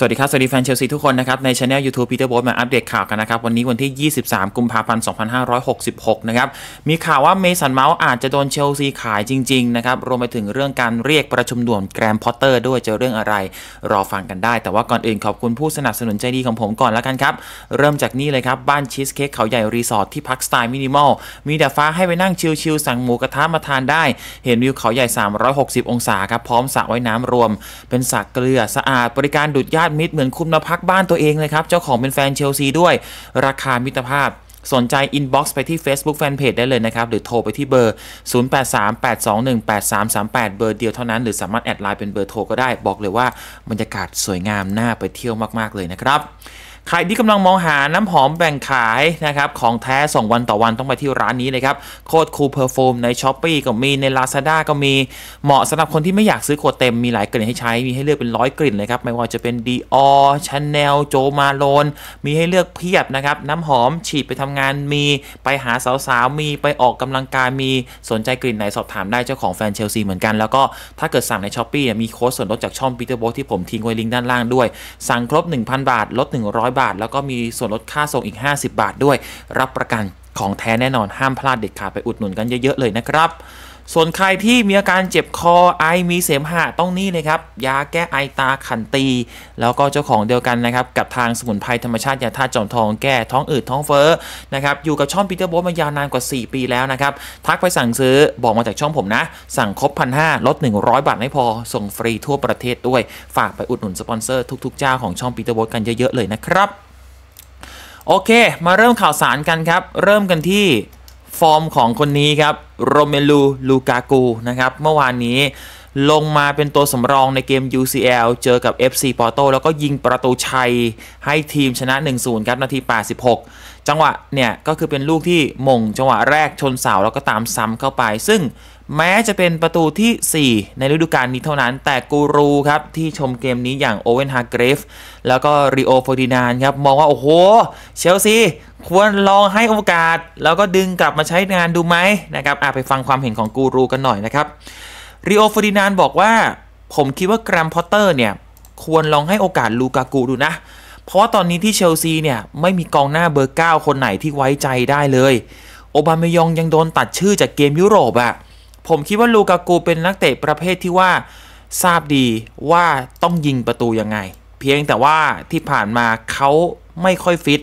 สวัสดีครับ สวัสดีแฟนเชลซีทุกคนนะครับในช anel YouTube Peter b o ทมาอัปเดตข่าวกันนะครับวันนี้วันที่ 23 กุมภาพันธ์2566 นะครับ มีข่าวว่าเมสันเมาส์อาจจะโดนเชลซีขายจริงๆนะครับรวมไปถึงเรื่องการเรียกประชุมด่วนแกรมพอตเตอร์ ด้วยจะเรื่องอะไรรอฟังกันได้ แต่ว่าก่อนอื่นขอบคุณผู้สนับสนุนใจดีของผมก่อนแล้วกันครับเริ่มจากนี่เลยครับบ้านชีสเค้กเขาใหญ่รีสอร์ทที่พักสไตล์มินิมอลมีดาฟ้าให้ไปนั่งชิลๆสั่งหมูกระทะมาทานได้ เห็นวิวเขาใหญ่ 360 องศาครับพร้อมสระว่ายน้ำรวม เป็นสระเกลือสะอาดบริการดูดยาติมิตรเหมือนคุณมาพักบ้านตัวเองเลยครับ เจ้าของเป็นแฟนเชลซีด้วย ราคามิตรภาพสนใจ inbox ไปที่ Facebook Fanpage ได้เลยนะครับ หรือโทรไปที่เบอร์ 0838218338 เบอร์เดียวเท่านั้น หรือสามารถแอดไลน์เป็นเบอร์โทรก็ได้ บอกเลยว่าบรรยากาศสวยงามน่าไปเที่ยวมาก ๆ เลยนะครับใครที่กำลังมองหาน้ำหอมแบ่งขายนะครับ ของแท้ 2 วันต่อวันต้องไปที่ร้านนี้เลยครับโคตรคูเพอร์ฟูมใน s h อ p e e ก็มีใน Lazada ก็มีเหมาะสำหรับคนที่ไม่อยากซื้อขวดเต็มมีหลายกลิ่นให้ใช้มีให้เลือกเป็นร้อยกลิ่นเลยครับ ไม่ว่าจะเป็น Dior Chanel Jo m a l o n มีให้เลือกเพียบนะครับ น้ำหอมฉีดไปทำงานมีไปหาสาวๆ มีไปออกกำลังกายมีสนใจกลิ่นไหนสอบถามได้เจ้าของแฟนเชลซีเหมือนกันแล้วก็ถ้าเกิดสั่งในช้อปปี้มีโค้ดส่วนลดจากช่องปีเตอร์โบที่ผมทิ้งไว้ลิงก์ด้านล่างด้วย สั่งครบ 1,000 บาท ลด 100บาทแล้วก็มีส่วนลดค่าส่งอีก 50 บาทด้วย รับประกันของแท้แน่นอนห้ามพลาดเด็ดขาดไปอุดหนุนกันเยอะ ๆ เลยนะครับส่วนใครที่มีอาการเจ็บคอไอมีเสมหะต้องนี่เลยครับ ยาแก้ไอตาขันตี แล้วก็เจ้าของเดียวกันนะครับ กับทางสมุนไพรธรรมชาติยาธาตุจอมทองแก้ ท้องอืดท้องเฟ้อนะครับอยู่กับช่องปีเตอร์โบ๊มายาวนานกว่า 4 ปีแล้วนะครับ ทักไปสั่งซื้อบอกมาจากช่องผมนะ สั่งครบพันห้าลด 100 บาทไม่พอส่งฟรีทั่วประเทศ ด้วยฝากไปอุดหนุนสปอนเซอร์ ทุกๆเจ้าของช่องปีเตอร์โบ๊กันเยอะๆเลยนะครับ โอเคมาเริ่มข่าวสารกันครับเริ่มกันที่ฟอร์มของคนนี้ครับ โรเมลู ลูกากูนะครับ เมื่อวานนี้ลงมาเป็นตัวสำรองในเกม UCL เจอกับ FC p o r โ o แล้วก็ยิงประตูชัยให้ทีมชนะ 1-0 ครับ นาที 86 จังหวะเนี่ยก็คือเป็นลูกที่มงจังหวะแรกชนเสาแล้วก็ตามซ้ำเข้าไปซึ่งแม้จะเป็นประตูที่ 4 ในฤดูกาลนี้เท่านั้น แต่กูรูครับ ที่ชมเกมนี้อย่างโอเวนฮาร์เกรฟแล้วก็ริโอร์ดินานครับ มองว่า โอ้โห เชลซี ควรลองให้โอกาส แล้วก็ดึงกลับมาใช้งานดูไหมนะครับไปฟังความเห็นของกูรูกันหน่อยนะครับริโอร์ดินานบอกว่า ผมคิดว่าแกรมพอตเตอร์เนี่ย ควรลองให้โอกาสลูกากูดูนะ เพราะว่าตอนนี้ที่เชลซีเนี่ยไม่มีกองหน้าเบอร์9คนไหนที่ไว้ใจได้เลยโอบามายองยังโดนตัดชื่อจากเกมยุโรปอะ่ะผมคิดว่าลูกากูเป็นนักเตะประเภทที่ว่าทราบดีว่าต้องยิงประตูยังไง เพียงแต่ว่าที่ผ่านมาเขาไม่ค่อยฟิต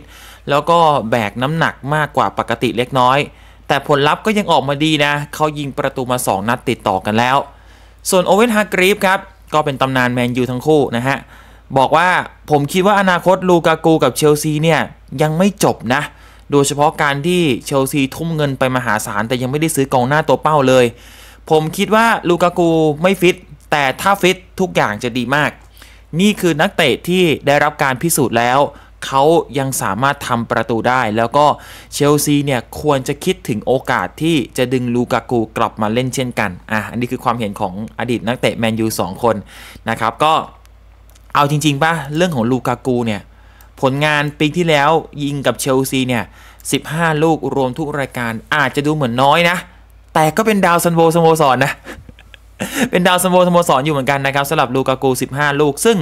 แล้วก็แบกน้ำหนักมากกว่าปกติเล็กน้อย แต่ผลลัพธ์ก็ยังออกมาดีนะ เขายิงประตูมา 2 นัดติดต่อกันแล้ว ส่วนโอเวนฮากรีฟครับก็เป็นตำนานแมนยูทั้งคู่นะฮะ บอกว่าผมคิดว่าอนาคตลูกากูกับเชลซีเนี่ยยังไม่จบนะเโดยเฉพาะการที่เชลซีทุ่มเงินไปมหาศาล แต่ยังไม่ได้ซื้อกองหน้าตัวเป้าเลย ผมคิดว่าลูกากูไม่ฟิตแต่ถ้าฟิตทุกอย่างจะดีมาก นี่คือนักเตะที่ได้รับการพิสูจน์แล้ว เขายังสามารถทำประตูได้ แล้วก็เชลซีเนี่ยควรจะคิดถึงโอกาสที่จะดึงลูกากูกลับมาเล่นเช่นกันอ่ะอันนี้คือความเห็นของอดีตนักเตะแมนยู 2 คนนะครับก็เอาจริงๆป่ะเรื่องของลูกากูเนี่ยผลงานปีที่แล้วยิงกับเชลซีเนี่ย15 ลูกรวมทุกรายการอาจจะดูเหมือนน้อยนะ แต่ก็เป็นดาวซันโวสโมสรนนะเป็นดาวโสโมสรอยู่เหมือนกันนะครับสำหรับลูกากู 15 ลูก ซึ่ง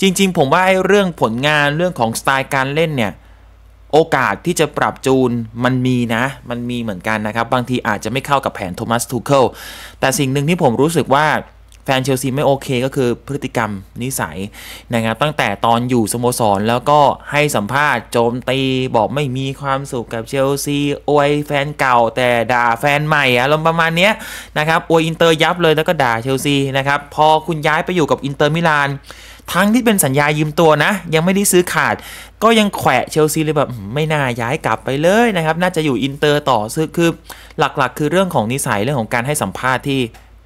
จริง ๆ ผมว่าไอ้เรื่องผลงานเรื่องของสไตล์การเล่นเนี่ย โอกาสที่จะปรับจูน มันมีนะ มันมีเหมือนกันนะครับ บางทีอาจจะไม่เข้ากับแผนโทมัสทูเคิล แต่สิ่งหนึ่งที่ผมรู้สึกว่าแฟนเชลซีไม่โอเคก็คือพฤติกรรมนิสัยนะครับตั้งแต่ตอนอยู่สโมสรแล้วก็ให้สัมภาษณ์โจมตีบอกไม่มีความสุขกับเชลซีอวยแฟนเก่า แต่ด่าแฟนใหม่อารมณ์ประมาณนี้นะครับอวยอินเตอร์ยับเลยแล้วก็ด่าเชลซีนะครับพอคุณย้ายไปอยู่กับอินเตอร์มิลานทั้งที่เป็นสัญญายืมตัวนะ ยังไม่ได้ซื้อขาด ก็ยังแขวะเชลซีเลยแบบไม่น่าย้ายกลับไปเลยนะครับน่าจะอยู่อินเตอร์ต่อซึ่งคือหลักๆ คือเรื่องของนิสัยเรื่องของการให้สัมภาษณ์ที่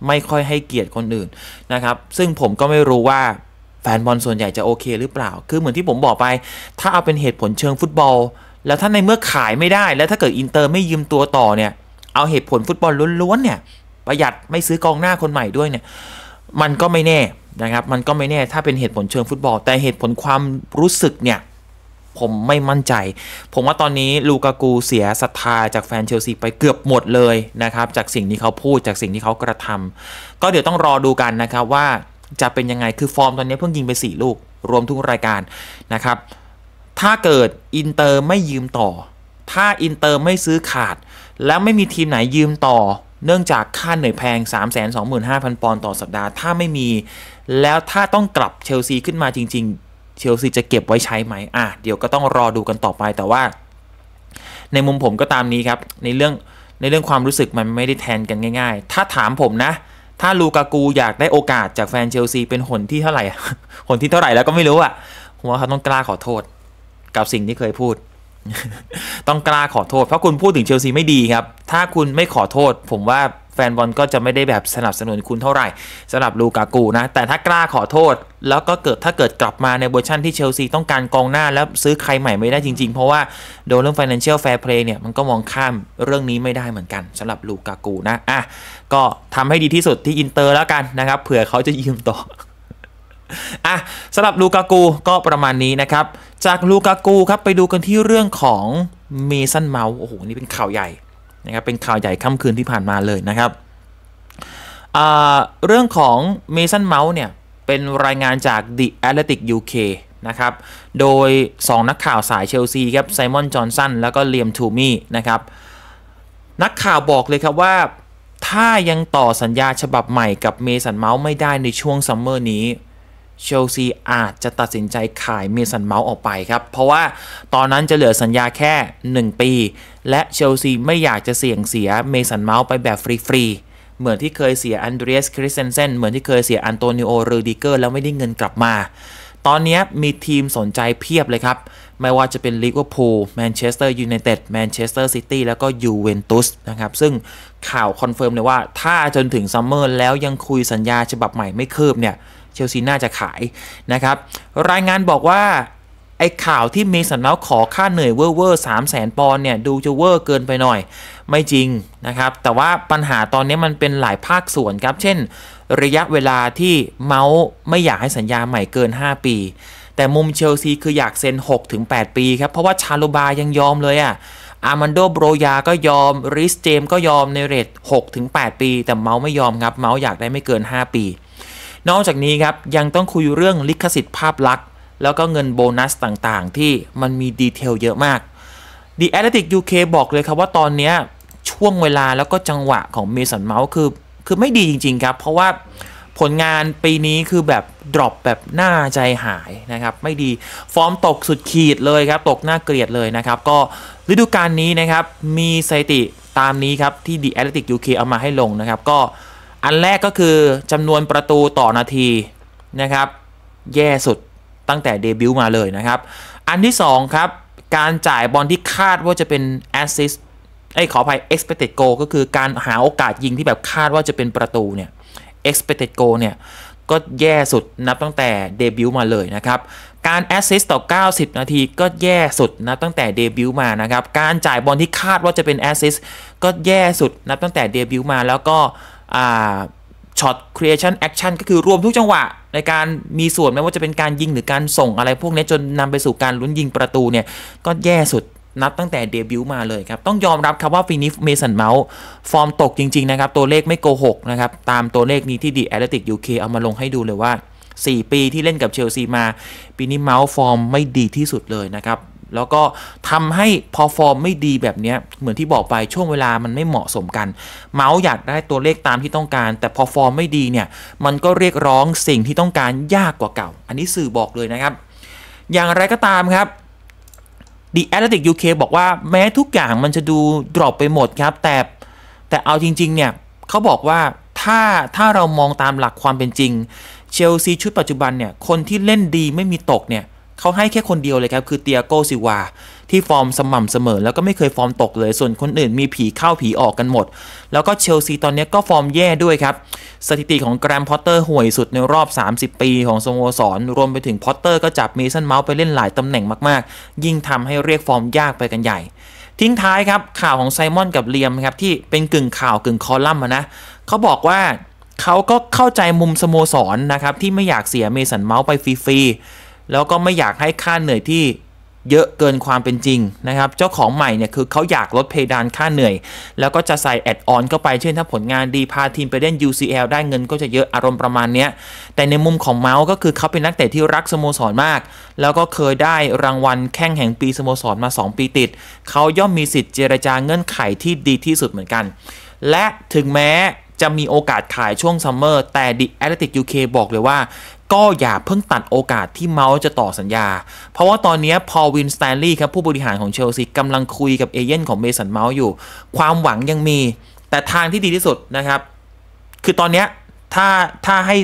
ไม่ค่อยให้เกียรติคนอื่นนะครับ ซึ่งผมก็ไม่รู้ว่า แฟนบอลส่วนใหญ่จะโอเคหรือเปล่า คือเหมือนที่ผมบอกไป ถ้าเอาเป็นเหตุผลเชิงฟุตบอล แล้วถ้าในเมื่อขายไม่ได้ แล้วถ้าเกิดอินเตอร์ไม่ยืมตัวต่อเนี่ยเอาเหตุผลฟุตบอลล้วนๆเนี่ยประหยัดไม่ซื้อกองหน้าคนใหม่ด้วยเนี่ยมันก็ไม่แน่นะครับ มันก็ไม่แน่ถ้าเป็นเหตุผลเชิงฟุตบอลแต่เหตุผลความรู้สึกเนี่ยผม ไม่มั่นใจ ผมว่าตอนนี้ลูกากูเสียศรัทธาจากแฟนเชลซี ไปเกือบหมดเลย นะครับ จากสิ่งที่เขาพูดจากสิ่งที่เขากระทำ ก็เดี๋ยวต้องรอดูกัน นะ ครับ ว่าจะเป็นยังไง คือ ฟอร์มตอนนี้เพิ่งยิง ไป 4 ลูกรวมทุก รายการ นะ ครับ ถ้าเกิดอินเตอร์ไม่ยืมต่อ ถ้าอินเตอร์ไม่ซื้อขาดและไม่มีทีมไหนยืมต่อ เนื่องจากค่าเหนื่อยแพง325,000ปอนด์ต่อสัปดาห์ถ้าไม่มี แล้วถ้าต้องกลับเชลซีขึ้นมาจริงเชลซี จะเก็บไว้ใช้ไหม อ่ะ เดี๋ยวก็ต้องรอดูกันต่อไปแต่ว่า ในมุมผมก็ตามนี้ครับ ในเรื่องในเรื่องความรู้สึกมันไม่ได้แทนกันง่ายๆ ถ้าถามผมนะ ถ้าลูกากูอยากได้โอกาสจากแฟนเชลซี เป็นหนที่เท่าไหร่หนที่เท่าไหร่แล้วก็ไม่รู้อ่ะ ผมว่าเขาต้องกล้าขอโทษ กับสิ่งที่เคยพูด ต้องกล้าขอโทษ เพราะคุณพูดถึงเชลซีไม่ดีครับ ถ้าคุณไม่ขอโทษ ผมว่าฟนบอลก็จะไม่ได้แบบสนับสนุนคุณเท่าไหร่สำหรับลูกากูนะ แต่ถ้ากล้าขอโทษ แล้วก็เกิดถ้าเกิดกลับมาในเวอร์ชั่นที่เชลซี ต้องการกองหน้าแล้วซื้อใครใหม่ไม่ได้จริงๆ เพราะว่าโดนเรื่อง Financial Fair Play เนี่ยมันก็มองข้ามเรื่องนี้ไม่ได้เหมือนกันสำหรับลูกากูนะอ่ะก็ทำให้ดีที่สุดที่อินเตอร์แล้วกันนะครับเผื่อเขาจะยืมต่ออ่ะสำหรับลูกากูก็ประมาณนี้นะครับจากลูกากูครับไปดูกันที่เรื่องของเมสันเมาส์โอ้โหนี่เป็นข่าวใหญ่ะครับเป็นข่าวใหญ่ค่ำคืนที่ผ่านมาเลยนะครับ เรื่องของเมสันเมาส์เนี่ย เป็นรายงานจาก The Athletic UK นะครับ โดย 2 นักข่าวสายเชลซีครับไซมอนจอห์นสันแล้วก็เลียมทูมี่นะครับ นักข่าวบอกเลยครับว่า ถ้ายังต่อสัญญาฉบับใหม่กับเมสันเมาส์ไม่ได้ในช่วงซัมเมอร์นี้ เชลซีอาจจะตัดสินใจขายเมสันเมาส์ออกไปครับ เพราะว่าตอนนั้นจะเหลือสัญญาแค่ 1 ปีและเชลซี ไม่อยากจะเสี่ยงเสียเมสันเมาส์ไปแบบฟรีๆ เหมือนที่เคยเสียอันเดรียสคริสเซนเซนเหมือนที่เคยเสียอันโตนิโอรูดิเกอร์แล้วไม่ได้เงินกลับมา ตอนนี้มีทีมสนใจเพียบเลยครับ ไม่ว่าจะเป็นลิเวอร์พูลแมนเชสเตอร์ยูไนเต็ดแมนเชสเตอร์ซิตี้แล้วก็ยูเวนตุสนะครับ ซึ่งข่าวคอนเฟิร์มเลยว่า ถ้าจนถึงซัมเมอร์แล้วยังคุยสัญญาฉบับใหม่ไม่คืบเนี่ยเชลซีน่าจะขายนะครับ รายงานบอกว่าไอ้ข่าวที่เมสันเมาส์ขอค่าเหนื่อยเวอร์เวอร์สามแสนปอนเนี่ย ดูจะเวอร์เกินไปหน่อยไม่จริงนะครับ แต่ว่าปัญหาตอนนี้มันเป็นหลายภาคส่วนครับ เช่นระยะเวลาที่เมาส์ไม่อยากให้สัญญาใหม่เกิน 5 ปี แต่มุมเชลซีคืออยากเซ็น6-8 ปีครับ เพราะว่าชาลูบายังยอมเลยอะ่ะ อามันโดโบรยา ก็ยอมริสเจมก็ยอมในเรท6-8 ปี แต่เมาส์ไม่ยอมครับเมาส์อยากได้ไม่เกิน 5 ปี นอกจากนี้ครับยังต้องคุยเรื่องลิขสิทธิ์ภาพลักษณแล้วก็เงินโบนัสต่างๆ ที่มันมีดีเทลเยอะมาก The Athletic UK บอกเลยครับว่าตอนนี้ช่วงเวลาแล้วก็จังหวะของเมสันเมาส์คือ คือไม่ดีจริง ๆ ครับ เพราะว่าผลงานปีนี้คือแบบ ดรอปแบบหน้าใจหายนะครับ ไม่ดีฟอร์มตกสุดขีดเลยครับ ตกหน้าเกลียดเลยนะครับ ก็ฤดูกาลนี้นะครับ มีสถิติตามนี้ครับ ที่ The Athletic UK เอามาให้ลงนะครับก็อันแรกก็คือจำนวนประตูต่อนาทีนะครับแย่สุดตั้งแต่เดบิวต์มาเลยนะครับ อันที่ 2 ครับ การจ่ายบอลที่คาดว่าจะเป็นแอสซิสไอ้ขออภัย expected goal ก็คือการหาโอกาสยิงที่แบบคาดว่าจะเป็นประตูเนี่ย expected goal เนี่ย ก็แย่สุดนับตั้งแต่เดบิวต์มาเลยนะครับ การแอสซิสต์ต่อ 90 นาทีก็แย่สุดนับตั้งแต่เดบิวต์มานะครับ การจ่ายบอลที่คาดว่าจะเป็นแอสซิสต์ก็แย่สุดนับตั้งแต่เดบิวต์มาแล้วก็อ่าช็อตครีเอชันแอคชั่นก็คือรวมทุกจังหวะ ในการมีส่วนไม่ว่าจะเป็นการยิงหรือการส่งอะไรพวกนี้จนนำไปสู่การลุ้นยิงประตูเนี่ยก็แย่สุดนับตั้งแต่เดบิวต์มาเลยครับ ต้องยอมรับครับว่าฟินิฟเมสันเมาส์ฟอร์มตกจริงๆนะครับ ตัวเลขไม่โกหกนะครับ ตามตัวเลขนี้ที่ดีแอตเลติกยูเคเอามาลงให้ดูเลยว่า 4 ปีที่เล่นกับเชลซีมา ปีนี้เมาส์ฟอร์มไม่ดีที่สุดเลยนะครับแล้วก็ทำให้พอฟอร์มไม่ดีแบบนี้เหมือนที่บอกไปช่วงเวลามันไม่เหมาะสมกัน เมาส์อยากได้ตัวเลขตามที่ต้องการ แต่พอฟอร์มไม่ดีเนี่ยมันก็เรียกร้องสิ่งที่ต้องการยากกว่าเก่า อันนี้สื่อบอกเลยนะครับ อย่างไรก็ตามครับ The Athletic UK บอกว่าแม้ทุกอย่างมันจะดู ดรอปไปหมดครับ แต่แต่เอาจริงๆ เนี่ยเขาบอกว่าถ้าถ้าเรามองตามหลักความเป็นจริงเชลซีชุดปัจจุบันเนี่ยคนที่เล่นดีไม่มีตกเนี่ยเขาให้แค่คนเดียวเลยครับ คือเตียโกซิวา ที่ฟอร์มสม่ำเสมอ แล้วก็ไม่เคยฟอร์มตกเลย ส่วนคนอื่นมีผีเข้าผีออกกันหมด แล้วก็เชลซีตอนนี้ก็ฟอร์มแย่ด้วยครับ สถิติของแกรมพอตเตอร์ห่วยสุดในรอบ 30 ปีของสโมสร รวมไปถึงพอตเตอร์ก็จับเมสันเมาส์ไปเล่นหลายตำแหน่งมากๆ ยิ่งทำให้เรียกฟอร์มยากไปกันใหญ่ ทิ้งท้ายครับข่าวของไซมอนกับเลียมครับที่เป็นกึ่งข่าวกึ่งคอลัมน์นะเขาบอกว่าเขาก็เข้าใจมุมสโมสรนนะครับที่ไม่อยากเสียเมสันเมาส์ไปฟรีแล้วก็ไม่อยากให้ค่าเหนื่อยที่เยอะเกินความเป็นจริงนะครับ เจ้าของใหม่เนี่ย คือเขาอยากลดเพดานค่าเหนื่อย แล้วก็จะใส่แอดออนเข้าไปเช่นถ้าผลงานดีพาทีมไปเล่น UCL ได้เงินก็จะเยอะอารมณ์ประมาณนี้แต่ในมุมของเมาส์ก็คือเขาเป็นนักเตะที่รักสโมสรมาก แล้วก็เคยได้รางวัลแข่งแห่งปีสโมสรมา 2 ปีติด เขาย่อมมีสิทธิ์เจรจาเงื่อนไขที่ดีที่สุดเหมือนกันและถึงแม้จะมีโอกาสขายช่วงซัมเมอร์แต่ดิแอ t h ติกยูเคบอกเลยว่า ก็อย่าเพิ่งตัดโอกาสที่เมาส์จะต่อสัญญา เพราะว่าตอนนี้พอวินสแตนลีย์ครับผู้บริหารของเชลซีกำลังคุยกับเอเย่นของเมสันเมาส์อยู่ ความหวังยังมีแต่ทางที่ดีที่สุดนะครับ คือตอนนี้ถ้าถ้าให้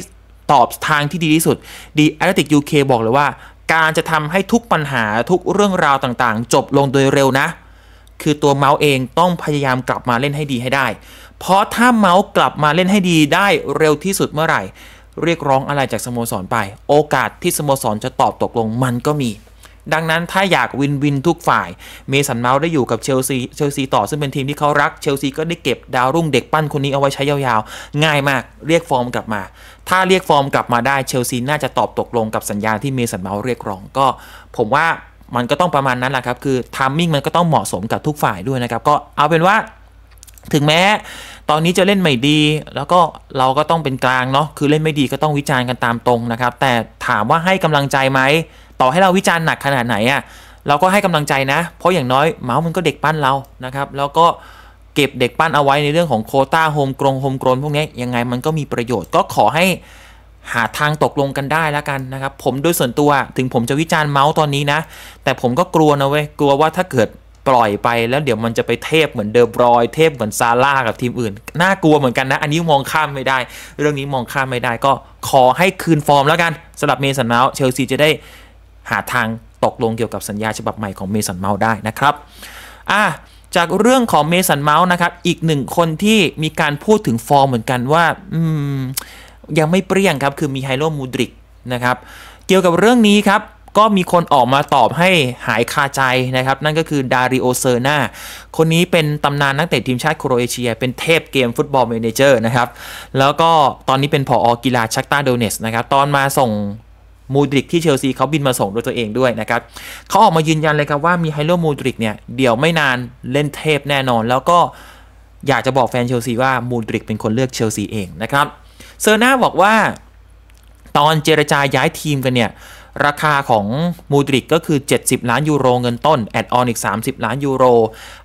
ตอบทางที่ดีที่สุดดิแอ t h ติกยูเคบอกเลยว่า การจะทำให้ทุกปัญหาทุกเรื่องราวต่างๆ จบลงโดยเร็วนะ คือตัวเมาส์เองต้องพยายามกลับมาเล่นให้ดีให้ได้เพราะถ้าเมาส์กลับมาเล่นให้ดีได้เร็วที่สุดเมื่อไหร่ เรียกร้องอะไรจากสโมสรไป โอกาสที่สโมสรจะตอบตกลงมันก็มี ดังนั้นถ้าอยากวินวินทุกฝ่ายเมสันเมาส์ได้อยู่กับเชลซีเชลซีต่อซึ่งเป็นทีมที่เขารักเชลซีก็ได้เก็บดาวรุ่งเด็กปั้นคนนี้เอาไว้ใช้ยาวๆ ง่ายมาก เรียกฟอร์มกลับมา ถ้าเรียกฟอร์มกลับมาได้เชลซีน่าจะตอบตกลงกับสัญญาที่เมสันเมาส์เรียกร้องก็ ผมว่ามันก็ต้องประมาณนั้นแหละครับคือทามมิ่งมันก็ต้องเหมาะสมกับทุกฝ่ายด้วยนะครับก็เอาเป็นว่าถึงแม้ตอนนี้จะเล่นไม่ดี แล้วก็เราก็ต้องเป็นกลางเนาะคือเล่นไม่ดีก็ต้องวิจารณ์กันตามตรง นะครับ แต่ถามว่าให้กำลังใจไหม ต่อให้เราวิจารณ์หนักขนาดไหนอะ่ะเราก็ให้กำลังใจนะ เพราะอย่างน้อยเมาส์มันก็เด็กปั้นเรานะครับ แล้วก็เก็บเด็กปั้นเอาไว้ในเรื่องของโคต้าโฮมกรงโฮมกรนพวกนี้ยังไงมันก็มีประโยชน์ก็ขอให้หาทางตกลงกันได้แล้วกันนะครับผมด้วยส่วนตัวถึงผมจะวิจารณ์เมาส์ตอนนี้นะแต่ผมก็กลัวนะเว้ยกลัวว่าถ้าเกิดปล่อยไปแล้วเดี๋ยวมันจะไปเทพเหมือนเดอบรอยเทพเหมือนซาร่ากับทีมอื่นน่ากลัวเหมือนกันนะ อันนี้มองข้ามไม่ได้ เรื่องนี้มองข้ามไม่ได้ก็ขอให้คืนฟอร์มแล้วกันสำหรับเมสันเมาส์เชลซีจะได้หาทางตกลงเกี่ยวกับสัญญาฉบับใหม่ของเมสันเมาส์ได้นะครับ อ่ะจากเรื่องของเมสันเมาส์นะครับ อีกหนึ่งคนที่มีการพูดถึงฟอร์มเหมือนกันว่าอืมยังไม่เปรี้ยงครับคือมีไฮโลมูดริกนะครับเกี่ยวกับเรื่องนี้ครับก็มีคนออกมาตอบให้หายคาใจนะครับ นั่นก็คือดาริโอเซอร์นาคนนี้เป็นตำนานนักเตะทีมชาติโครเอเชียเป็นเทพเกมฟุตบอลเมนเจอร์นะครับ แล้วก็ตอนนี้เป็นผออกีฬาชักตาโดเนสนะครับ ตอนมาส่งมูดริกที่เชลซีเขาบินมาส่งด้วยตัวเองด้วยนะครับเขาออกมายืนยันเลยครับว่ามีไฮโลมูดริกเนี่ย เดี๋ยวไม่นานเล่นเทพแน่นอน แล้วก็อยากจะบอกแฟนเชลซีว่ามูดริกเป็นคนเลือกเชลซีเองนะครับเซอร์นาบอกว่าตอนเจรจาย้ายทีมกันเนี่ยราคาของมูดริกก็คือ 70 ล้าน ยูโรเงินต้น แอดออน อีก 30 ล้าน ยูโร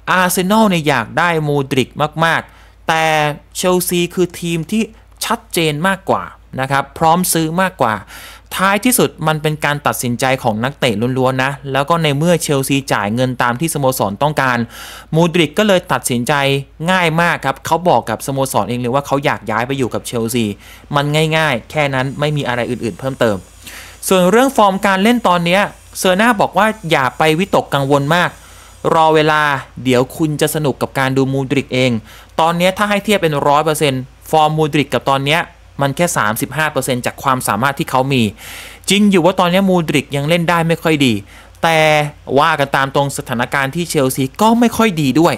อาร์เซนอลเนี่ยอยากได้มูดริกมาก ๆ แต่เชลซี คือทีมที่ชัดเจนมากกว่านะครับพร้อมซื้อมากกว่า ท้ายที่สุดมันเป็นการตัดสินใจของนักเตะล้วนๆนะแล้วก็ในเมื่อเชลซี จ่ายเงินตามที่สโมสรต้องการมูดริกก็เลยตัดสินใจง่ายมากครับ เขาบอกกับสโมสรเองเลยว่าเขาอยากย้ายไปอยู่กับเชลซีมันง่าย ๆ แค่นั้นไม่มีอะไรอื่นๆเพิ่มเติมส่วนเรื่องฟอร์มการเล่นตอนนี้เซอร์น่าบอกว่าอย่าไปวิตกกังวลมาก รอเวลาเดี๋ยวคุณจะสนุกกับการดูมูดริกเอง ตอนนี้ถ้าให้เทียบเป็น 100%ฟอร์มมูดริกกับตอนนี้มันแค่ 35%จากความสามารถที่เขามี จริงอยู่ว่าตอนนี้มูดริกยังเล่นได้ไม่ค่อยดี แต่ว่ากันตามตรงสถานการณ์ที่เชลซีก็ไม่ค่อยดีด้วย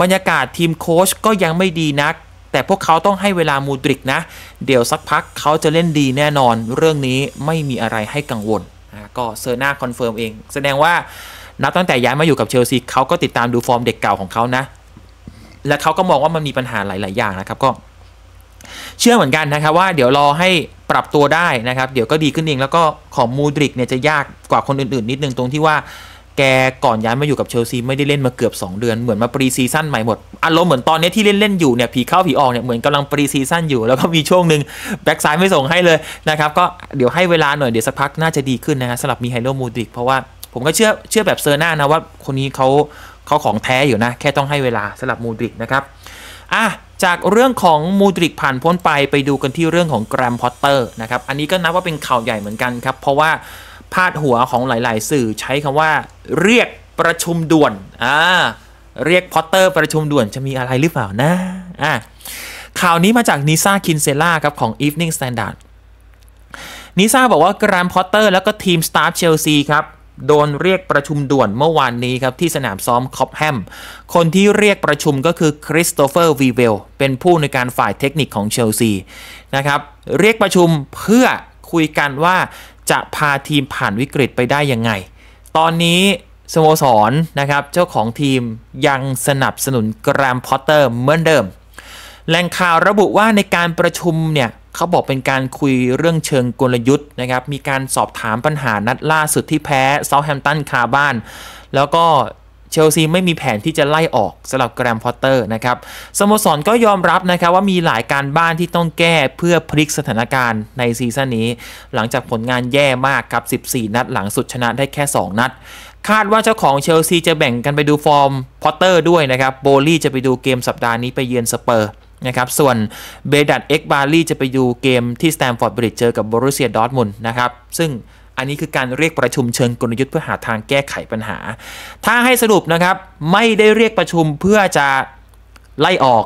บรรยากาศทีมโค้ชก็ยังไม่ดีนักแต่พวกเขาต้องให้เวลามูดริกนะ เดี๋ยวสักพักเขาจะเล่นดีแน่นอนเรื่องนี้ไม่มีอะไรให้กังวลก็เซอร์นาคอนเฟิร์มเอง แสดงว่านับตั้งแต่ย้ายมาอยู่กับเชลซี เขาก็ติดตามดูฟอร์มเด็กเก่าของเขานะ และเขาก็มองว่ามันมีปัญหาหลายๆอย่างนะครับก็ เชื่อเหมือนกันนะครับว่าเดี๋ยวรอให้ปรับตัวได้นะครับ เดี๋ยวก็ดีขึ้นเอง แล้วก็ของมูดริกเนี่ยจะยากกว่าคนอื่นๆ นิดนึงตรงที่ว่าแก ก่อนย้ายมาอยู่กับเชลซี ไม่ได้เล่นมาเกือบ 2เดือนเหมือน มาปรีซีซั่นใหม่หมดอารมณ์เหมือนตอนนี้ที่เล่นเล่นอยู่เนี่ยผีเข้าผีออกเนี่ยเหมือนกำลังปรีซีซั่นอยู่แล้วก็มีช่วงหนึ่งแบ็กซ้ายไม่ส่งให้เลยนะครับก็เดี๋ยวให้เวลาหน่อยเดี๋ยวสักพักน่าจะดีขึ้นนะฮะสำหรับมีไฮโลมูดิกเพราะว่าผมก็เชื่อเชื่อแบบเซอร์น่านะว่า คนนี้เขาเขาของแท้อยู่นะแค่ต้องให้เวลาสำหรับมูดิกนะครับอ่ะจากเรื่องของมูดริกผ่านพ้นไปไปดูกันที่เรื่องของแกรมพอตเตอร์นะครับอันนี้ก็นับว่าเป็นข่าวใหญ่เหมือนกันครับเพราะว่าพาดหัวของหลาย ๆ สื่อใช้คำว่าเรียกประชุมด่วนอ่าเรียกพอตเตอร์ประชุมด่วนจะมีอะไรหรือเปล่านะอ่าข่าวนี้มาจากนิซ่าคินเซล่าครับ ของ Evening Standard นิซ่าบอกว่ากรมพอตเตอร์ แล้วก็ทีมสตาร์เชลซีครับ โดนเรียกประชุมด่วนเมื่อวานนี้ครับ ที่สนามซ้อมคอปแฮม คนที่เรียกประชุมก็คือคริสโตเฟอร์วีเวลเป็นผู้ในการฝ่ายเทคนิคของเชลซีนะครับเรียกประชุมเพื่อคุยกันว่าจะพาทีมผ่านวิกฤตไปได้ยังไง ตอนนี้สโมสรนะครับเจ้าของทีมยังสนับสนุนแกรมพอตเตอร์เหมือนเดิม แหล่งข่าวระบุว่าในการประชุมเนี่ยเขาบอกเป็นการคุยเรื่องเชิงกลยุทธ์นะครับ มีการสอบถามปัญหานัดล่าสุดที่แพ้เซาแฮมตันคาบ้านแล้วก็เชลซีไม่มีแผนที่จะไล่ออกสำหรับแกรมพอตเตอร์นะครับสโมสรก็ยอมรับนะครับว่ามีหลายการบ้านที่ต้องแก้เพื่อพลิกสถานการณ์ในซีซั่นนี้ หลังจากผลงานแย่มากครับ 14 นัดหลังสุดชนะได้แค่ 2 นัด คาดว่าเจ้าของเชลซีจะแบ่งกันไปดูฟอร์มพอตเตอร์ด้วยนะครับ โบลี่จะไปดูเกมสัปดาห์นี้ไปเยือนสเปอร์นะครับ ส่วนเบดัตเอ็กบาลีจะไปดูเกมที่สแตมฟอร์ดบริดเจอกับบรูเซียดอร์ทมุนนะครับ ซึ่งอันนี้คือการเรียกประชุมเชิงกลยุทธ์เพื่อหาทางแก้ไขปัญหา ถ้าให้สรุปนะครับไม่ได้เรียกประชุมเพื่อจะไล่ออก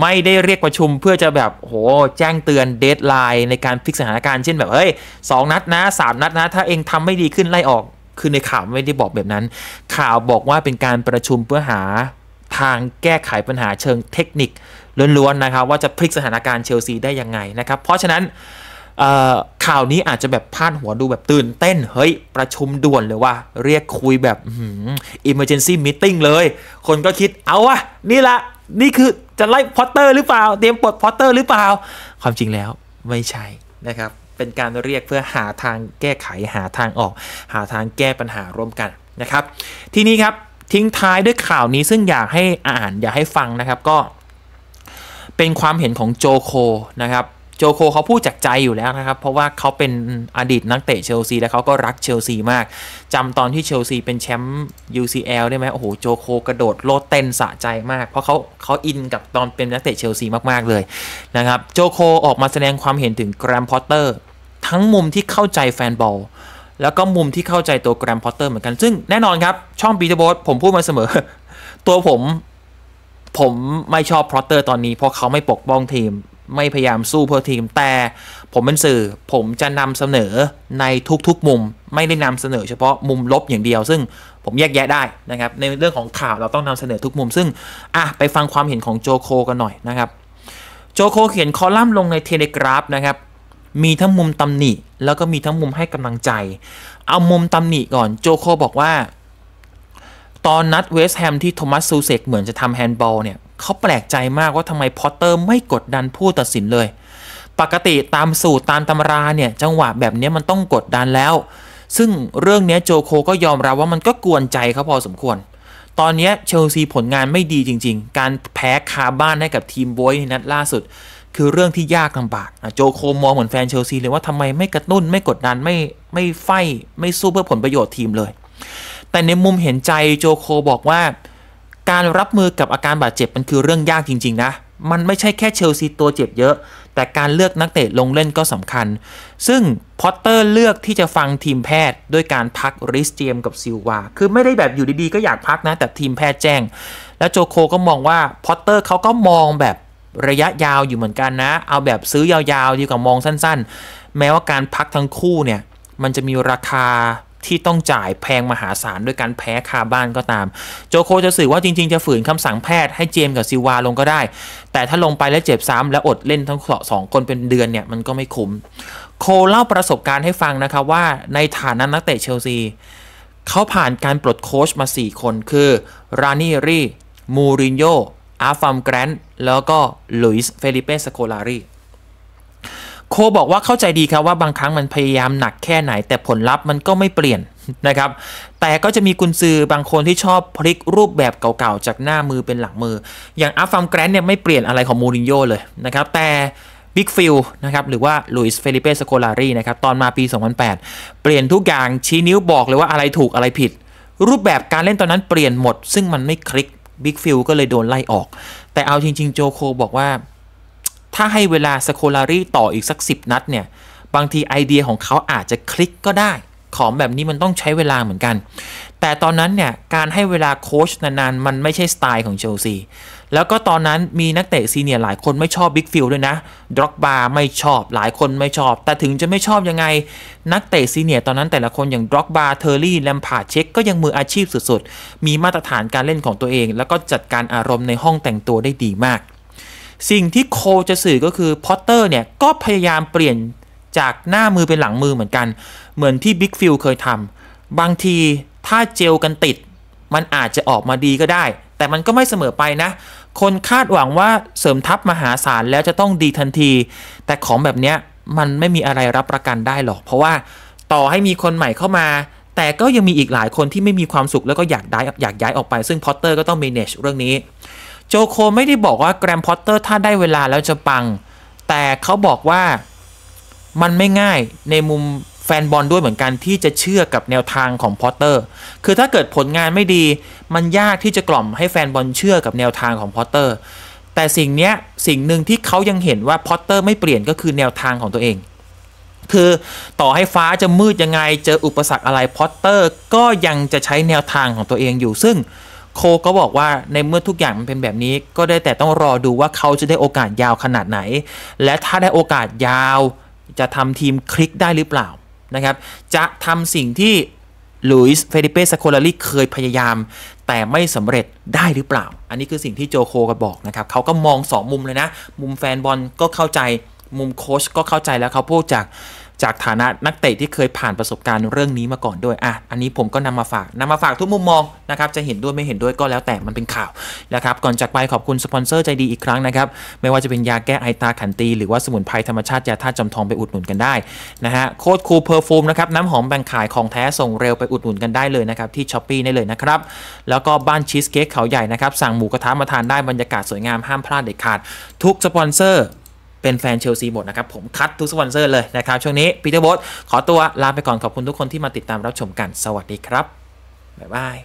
ไม่ได้เรียกประชุมเพื่อจะแบบโหแจ้งเตือนเดทไลน์ ในการฟิกสถานการณ์เช่นแบบเฮ้ยสองนัดนะสามนัดนะ ถ้าเองทำไม่ดีขึ้นไล่ออก คือในข่าวไม่ได้บอกแบบนั้น ข่าวบอกว่าเป็นการประชุมเพื่อหาทางแก้ไขปัญหาเชิงเทคนิคล้วนๆนะครับ ว่าจะพลิกสถานการณ์เชลซีได้ยังไงนะครับเพราะฉะนั้นข่าวนี้อาจจะแบบพาดหัวดูแบบตื่นเต้นเฮ้ยประชุมด่วนเลยว่าเรียกคุยแบบอิมเมอร์เจนซี่มิ팅เลยคนก็คิดเอาวะนี่ละนี่คือจะไล่พอตเตอร์หรือเปล่าเตรียมปลดพอตเตอร์หรือเปล่าความจริงแล้วไม่ใช่นะครับเป็นการเรียกเพื่อหาทางแก้ไขหาทางออกหาทางแก้ปัญหาร่วมกันนะครับทีนี้ครับทิ้งท้ายด้วยข่าวนี้ซึ่งอยากให้อ่านอยากให้ฟังนะครับก็เป็นความเห็นของโจโคนะครับโจโค เขาพูดจากใจอยู่แล้วนะครับเพราะว่าเขาเป็นอดีตนักเตะเชลซี และเขาก็รักเชลซีมาก จำตอนที่เชลซีเป็นแชมป์ UCL ได้ไหมโอ้โหโจโคกระโดดโลดเต้นสะใจมากเพราะเขาเขาอินกับตอนเป็นนักเตะเชลซีมากๆ เลยนะครับโจโคออกมาแสดงความเห็นถึงแกรมพอตเตอร์ทั้งมุมที่เข้าใจแฟนบอลแล้วก็มุมที่เข้าใจตัวแกรมพอตเตอร์เหมือนกันซึ่งแน่นอนครับช่องปีเตอร์บอสผมพูดมาเสมอ ตัวผมผมไม่ชอบพอตเตอร์ตอนนี้เพราะเขาไม่ปกป้องทีมไม่พยายามสู้เพื่อทีม แต่ผมเป็นสื่อผมจะนำเสนอในทุกๆมุม ไม่ได้นำเสนอเฉพาะมุมลบอย่างเดียวซึ่ง ผมแยกแยะได้นะครับในเรื่องของข่าวเราต้องนำเสนอทุกมุมซึ่งอ่ะไปฟังความเห็นของโจโคกันหน่อยนะครับโจโคเขียนคอลัมน์ลงในเทเลกราฟนะครับมีทั้งมุมตำหนิแล้วก็มีทั้งมุมให้กำลังใจ เอามุมตำหนิก่อนโจโคบอกว่าตอนนัดเวสต์แฮมที่โทมัสซูเซกเหมือนจะทำแฮนด์บอลเนี่ยเขาแปลกใจมากว่าทำไมพอตเตอร์ไม่กดดันผู้ตัดสินเลย ปกติตามสูตรตามตำราเนี่ยจังหวะแบบนี้มันต้องกดดันแล้ว ซึ่งเรื่องนี้โจโคก็ยอมรับว่ามันก็กวนใจเขาพอสมควร ตอนนี้เชลซี ผลงานไม่ดีจริงๆ การแพ้คาบ้านให้กับทีมบอยในนัดล่าสุดคือเรื่องที่ยากลำบาก โจโคมองเหมือนแฟนเชลซีเลยว่าทำไมไม่กระตุ้นไม่กดดันไม่ไม่ไฟไม่สู้เพื่อผลประโยชน์ทีมเลย แต่ในมุมเห็นใจโจโคบอกว่าการรับมือกับอาการบาดเจ็บมันคือเรื่องยากจริง ๆนะ มันไม่ใช่แค่เชลซีตัวเจ็บเยอะ แต่การเลือกนักเตะลงเล่นก็สำคัญ ซึ่งพอตเตอร์เลือกที่จะฟังทีมแพทย์ ด้วยการพักริสเจมกับซิลวา คือไม่ได้แบบอยู่ดีๆ ก็อยากพักนะ แต่ทีมแพทย์แจ้ง แล้วโจโคก็มองว่าพอตเตอร์เขาก็มองแบบระยะยาวอยู่เหมือนกันนะ เอาแบบซื้อยาวๆดีกว่ามองสั้น ๆ แม้ว่าการพักทั้งคู่เนี่ยมันจะมีราคาที่ต้องจ่ายแพงมหาศาลด้วยการแพ้คาบ้านก็ตาม โจโคจะสื่อว่าจริงๆจะฝืนคำสั่งแพทย์ให้เจมกับซิวาลงก็ได้ แต่ถ้าลงไปแล้วเจ็บซ้ำและอดเล่นทั้งสองคนเป็นเดือนเนี่ยมันก็ไม่คุ้ม โคเล่าประสบการณ์ให้ฟังนะครับว่าในฐานะนักเตะเชลซีเขาผ่านการปลดโค้ชมา 4 คนคือรานีรีมูรินโญ่อาฟัมแกรนแล้วก็ลุยส์เฟลิเป้สโคลารีโคบอกว่าเข้าใจดีครับว่าบางครั้งมันพยายามหนักแค่ไหนแต่ผลลัพธ์มันก็ไม่เปลี่ยนนะครับ แต่ก็จะมีกุญซือบางคนที่ชอบพลิกรูปแบบเก่าๆ จากหน้ามือเป็นหลังมือ อย่างอัฟฟัมแกรนเนี่ยไม่เปลี่ยนอะไรของมูรินโญ่เลยนะครับ แต่บิ๊กฟิลนะครับหรือว่าลุยส์เฟลิเป้สโคลารีนะครับตอนมาปี 2008 เปลี่ยนทุกอย่างชี้นิ้วบอกเลยว่าอะไรถูกอะไรผิด รูปแบบการเล่นตอนนั้นเปลี่ยนหมด ซึ่งมันไม่คลิกบิ๊กฟิลก็เลยโดนไล่ออก แต่เอาจริงๆโจโคบอกว่าถ้าให้เวลาสโคลารีต่ออีกสัก 10 นัดเนี่ยบางทีไอเดียของเขาอาจจะคลิกก็ได้ ของแบบนี้มันต้องใช้เวลาเหมือนกัน แต่ตอนนั้นเนี่ยการให้เวลาโค้ชนานๆ มันไม่ใช่สไตล์ของเชลซีแล้วก็ตอนนั้นมีนักเตะซีเนียร์หลายคนไม่ชอบบิ๊กฟิลด์ด้วยนะดร็อกบาไม่ชอบหลายคนไม่ชอบ แต่ถึงจะไม่ชอบยังไง นักเตะซีเนียร์ตอนนั้นแต่ละคนอย่างดร็อกบาเทอร์รี่แลมพาเช็คก็ยังมืออาชีพสุดๆ มีมาตรฐานการเล่นของตัวเอง แล้วก็จัดการอารมณ์ในห้องแต่งตัวได้ดีมากสิ่งที่โคจะสื่อก็คือพอตเตอร์เนี่ย ก็พยายามเปลี่ยนจากหน้ามือเป็นหลังมือเหมือนกัน เหมือนที่บิ๊กฟิลเคยทำบางทีถ้าเจลกันติด มันอาจจะออกมาดีก็ได้ แต่มันก็ไม่เสมอไปนะ คนคาดหวังว่าเสริมทัพมหาศาลแล้วจะต้องดีทันที แต่ของแบบเนี้ยมันไม่มีอะไรรับประกันได้หรอก เพราะว่าต่อให้มีคนใหม่เข้ามา แต่ก็ยังมีอีกหลายคนที่ไม่มีความสุขแล้วก็อยากได้อยากย้ายออกไปซึ่งพอตเตอร์ก็ต้อง manage เรื่องนี้โจโคไม่ได้บอกว่าแกรมพอตเตอร์ถ้าได้เวลาแล้วจะปัง แต่เขาบอกว่ามันไม่ง่ายในมุมแฟนบอลด้วยเหมือนกันที่จะเชื่อกับแนวทางของพอตเตอร์ คือถ้าเกิดผลงานไม่ดีมันยากที่จะกล่อมให้แฟนบอลเชื่อกับแนวทางของพอตเตอร์ แต่สิ่งนี้สิ่งหนึ่งที่เขายังเห็นว่าพอตเตอร์ไม่เปลี่ยนก็คือแนวทางของตัวเอง คือต่อให้ฟ้าจะมืดยังไงเจออุปสรรคอะไรพอตเตอร์ก็ยังจะใช้แนวทางของตัวเองอยู่ซึ่งโคก็บอกว่าในเมื่อทุกอย่างมันเป็นแบบนี้ก็ได้แต่ต้องรอดูว่าเขาจะได้โอกาสยาวขนาดไหน และถ้าได้โอกาสยาวจะทำทีมคลิกได้หรือเปล่านะครับ จะทำสิ่งที่ลุยส์เฟดิเป้สโคลารีเคยพยายาม แต่ไม่สำเร็จได้หรือเปล่า อันนี้คือสิ่งที่โจโคก็บอกนะครับเขาก็มอง 2 มุมเลยนะ มุมแฟนบอลก็เข้าใจมุมโค้ชก็เข้าใจแล้วเขาพูดจากจากฐานะนักเตะที่เคยผ่านประสบการณ์เรื่องนี้มาก่อนด้วย อ่ะ อันนี้ผมก็นำมาฝากนำมาฝากทุกมุมมองนะครับ จะเห็นด้วยไม่เห็นด้วยก็แล้วแต่ มันเป็นข่าวนะครับ ก่อนจากไปขอบคุณสปอนเซอร์ใจดีอีกครั้งนะครับ ไม่ว่าจะเป็นยาแก้ไอตาขันตีหรือว่าสมุนไพรธรรมชาติยาธาตุจำทองไปอุดหนุนกันได้นะฮะ โคตรคูเพอร์ฟูมนะครับ น้ำหอมแบ่งขายของแท้ส่งเร็วไปอุดหนุนกันได้เลยนะครับที่ช้อปปี้ได้เลยนะครับ แล้วก็บ้านชีสเค้กเขาใหญ่นะครับ สั่งหมูกระทะมาทานได้บรรยากาศสวยงามห้ามพลาดเด็ดขาด ทุกสปอนเซอร์เป็นแฟนเชลซีหมดนะครับ ผมคัดทุกสปอนเซอร์เลยนะครับ ช่วงนี้ปีเตอร์บอสขอตัวลาไปก่อนขอบคุณทุกคนที่มาติดตามรับชมกันสวัสดีครับ บ๊ายบาย